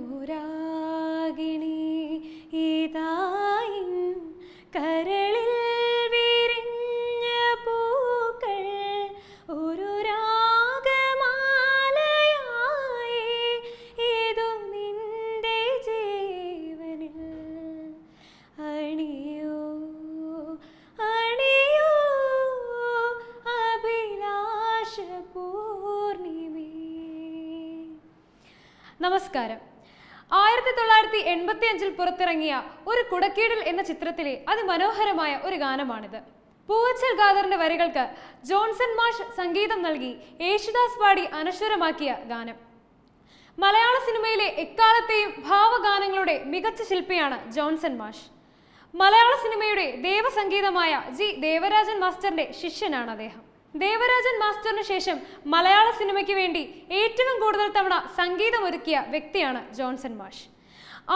അനുരാഗിണി ഇതായിൻ കരളിൽ വിരിഞ്ഞ പൂക്കൾ ഒരു രാഗമാലയായി ഇതു നിന്റെ ജീവനിൽ അണിയോ അണിയോ അഭിലാഷ പൂർണിമേ നമസ്കാരം ആയിരത്തി തൊള്ളായിരത്തി എൺപത്തി അഞ്ചിൽ പുറത്തിറങ്ങിയ ഒരു കുടക്കീടൽ എന്ന ചിത്രത്തിലെ അതിമനോഹരമായ ഒരു ഗാനമാണിത് പൂവച്ചൽ ഖാദറിന്റെ വരികൾക്ക് ജോൺസൺ മാഷ് സംഗീതം നൽകി യേശുദാസ് പാടി അനശ്വരമാക്കിയ ഗാനം മലയാള സിനിമയിലെ എക്കാലത്തെയും ഭാവഗാനങ്ങളുടെ മികച്ച ശില്പിയാണ് ജോൺസൺ മാഷ് മലയാള സിനിമയുടെ ദേവസംഗീതമായ ജി ദേവരാജൻ മാസ്റ്ററിന്റെ ശിഷ്യനാണ് അദ്ദേഹം ദേവരാജൻ മാസ്റ്ററിന് ശേഷം മലയാള സിനിമയ്ക്ക് വേണ്ടി ഏറ്റവും കൂടുതൽ തവണ സംഗീതമൊരുക്കിയ വ്യക്തിയാണ് ജോൺസൺ മാഷ്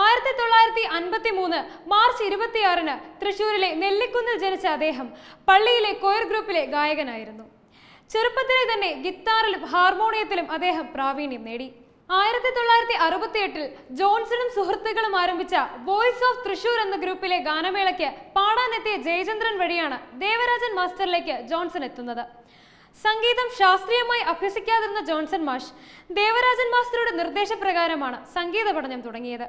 ആയിരത്തി തൊള്ളായിരത്തി അൻപത്തി മൂന്ന് മാർച്ച് ഇരുപത്തിയാറിന് തൃശൂരിലെ നെല്ലിക്കുന്നിൽ ജനിച്ച അദ്ദേഹം പള്ളിയിലെ കോയർ ഗ്രൂപ്പിലെ ഗായകനായിരുന്നു ചെറുപ്പത്തിലെ തന്നെ ഗിത്താറിലും ഹാർമോണിയത്തിലും അദ്ദേഹം പ്രാവീണ്യം നേടി ആയിരത്തി തൊള്ളായിരത്തി എട്ടിൽ ജോൺസണും സുഹൃത്തുക്കളും ആരംഭിച്ച വോയിസ് ഓഫ് തൃശൂർ എന്ന ഗ്രൂപ്പിലെ ഗാനമേളയ്ക്ക് പാടാനെത്തിയ ജയചന്ദ്രൻ വഴിയാണ് ദേവരാജൻ മാസ്റ്ററിലേക്ക് ജോൺസൺ എത്തുന്നത് സംഗീതം ശാസ്ത്രീയമായി അഭ്യസിക്കാതിരുന്ന ജോൺസൺ മാഷ് ദേവരാജൻ മാസ്റ്ററുടെ നിർദ്ദേശപ്രകാരമാണ് സംഗീത പഠനം തുടങ്ങിയത്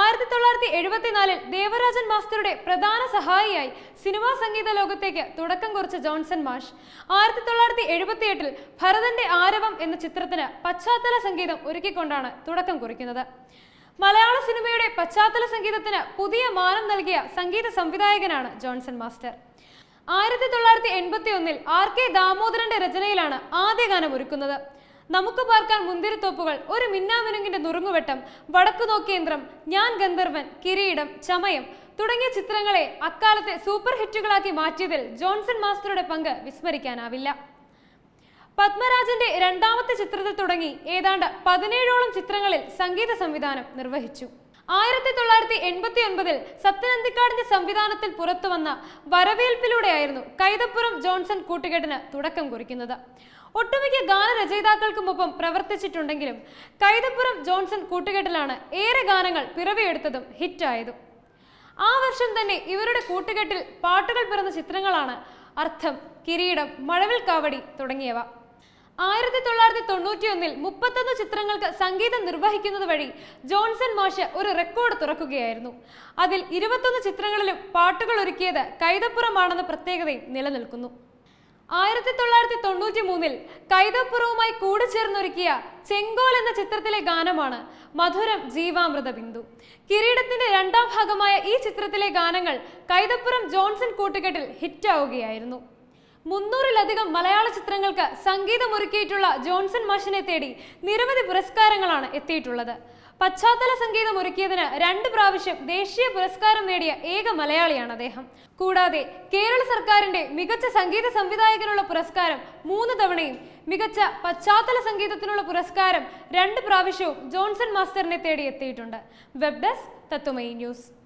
ആയിരത്തി തൊള്ളായിരത്തി എഴുപത്തിനാലിൽ ദേവരാജൻ മാസ്റ്ററുടെ പ്രധാന സഹായിയായി സിനിമാ സംഗീത ലോകത്തേക്ക് തുടക്കം കുറിച്ച ജോൺസൺ മാഷ് ആയിരത്തി തൊള്ളായിരത്തി എഴുപത്തിയെട്ടിൽ ഭരതന്റെ ആരവം എന്ന ചിത്രത്തിന് പശ്ചാത്തല സംഗീതം ഒരുക്കിക്കൊണ്ടാണ് തുടക്കം കുറിക്കുന്നത് മലയാള സിനിമയുടെ പശ്ചാത്തല സംഗീതത്തിന് പുതിയ മാനം നൽകിയ സംഗീത സംവിധായകനാണ് ജോൺസൺ മാസ്റ്റർ ആയിരത്തി തൊള്ളായിരത്തി എൺപത്തി ഒന്നിൽ ആർ കെ ദാമോദരന്റെ രചനയിലാണ് ആദ്യ ഗാനം ഒരുക്കുന്നത് നമുക്ക് പാർക്കാൻ മുന്തിരിത്തോപ്പുകൾ ഒരു മിന്നാമിനുങ്ങിന്റെ നുറുങ്ങുവെട്ടം വടക്കു നോക്കേന്ദ്രം ഞാൻ ഗന്ധർവൻ കിരീടം ചമയം തുടങ്ങിയ ചിത്രങ്ങളെ അക്കാലത്തെ സൂപ്പർ ഹിറ്റുകളാക്കി മാറ്റിയതിൽ ജോൺസൺ മാസ്റ്ററുടെ പങ്ക് വിസ്മരിക്കാനാവില്ല പത്മരാജന്റെ രണ്ടാമത്തെ ചിത്രത്തിൽ തുടങ്ങി ഏതാണ്ട് പതിനേഴോളം ചിത്രങ്ങളിൽ സംഗീത സംവിധാനം നിർവഹിച്ചു ആയിരത്തി തൊള്ളായിരത്തി എൺപത്തി ഒൻപതിൽ സത്യനന്ദിക്കാടിന്റെ സംവിധാനത്തിൽ പുറത്തുവന്ന വരവേൽപ്പിലൂടെയായിരുന്നു കൈതപ്പുറം ജോൺസൺ കൂട്ടുകെട്ടിന് തുടക്കം കുറിക്കുന്നത് ഒട്ടുമിക്ക ഗാനരചയിതാക്കൾക്കുമൊപ്പം പ്രവർത്തിച്ചിട്ടുണ്ടെങ്കിലും കൈതപ്പുറം ജോൺസൺ കൂട്ടുകെട്ടിലാണ് ഏറെ ഗാനങ്ങൾ പിറവിയെടുത്തതും ഹിറ്റായതും ആ വർഷം തന്നെ ഇവരുടെ കൂട്ടുകെട്ടിൽ പാട്ടുകൾ പിറന്ന ചിത്രങ്ങളാണ് അർത്ഥം കിരീടം മഴവിൽ കാവടി തുടങ്ങിയവ ആയിരത്തി തൊള്ളായിരത്തി തൊണ്ണൂറ്റിയൊന്നിൽ മുപ്പത്തൊന്ന് ചിത്രങ്ങൾക്ക് സംഗീതം നിർവഹിക്കുന്നത് വഴി ജോൺസൺ മാഷ് ഒരു റെക്കോർഡ് തുറക്കുകയായിരുന്നു അതിൽ ഇരുപത്തൊന്ന് ചിത്രങ്ങളിലും പാട്ടുകൾ ഒരുക്കിയത് കൈതപ്പുറമാണെന്ന പ്രത്യേകതയും നിലനിൽക്കുന്നു ആയിരത്തി തൊള്ളായിരത്തി തൊണ്ണൂറ്റി മൂന്നിൽ കൈതപ്പുറവുമായി കൂടിച്ചേർന്നൊരുക്കിയ ചെങ്കോൽ എന്ന ചിത്രത്തിലെ ഗാനമാണ് മധുരം ജീവാമൃത ബിന്ദു കിരീടത്തിന്റെ രണ്ടാം ഭാഗമായ ഈ ചിത്രത്തിലെ ഗാനങ്ങൾ കൈതപ്പുറം ജോൺസൺ കൂട്ടുകെട്ടിൽ ഹിറ്റാവുകയായിരുന്നു മുന്നൂറിലധികം മലയാള ചിത്രങ്ങൾക്ക് സംഗീതമൊരുക്കിയിട്ടുള്ള ജോൺസൺ മാഷിനെ തേടി നിരവധി പുരസ്കാരങ്ങളാണ് എത്തിയിട്ടുള്ളത് പശ്ചാത്തല സംഗീതം ഒരുക്കിയതിന് രണ്ട് പ്രാവശ്യം ദേശീയ പുരസ്കാരം നേടിയ ഏക മലയാളിയാണ് അദ്ദേഹം കൂടാതെ കേരള സർക്കാരിന്റെ മികച്ച സംഗീത സംവിധായകനുള്ള പുരസ്കാരം മൂന്ന് തവണയും മികച്ച പശ്ചാത്തല സംഗീതത്തിനുള്ള പുരസ്കാരം രണ്ട് പ്രാവശ്യവും ജോൺസൺ മാസ്റ്ററിനെ തേടി എത്തിയിട്ടുണ്ട് വെബ് ഡെസ്ക് തത്വമയി ന്യൂസ്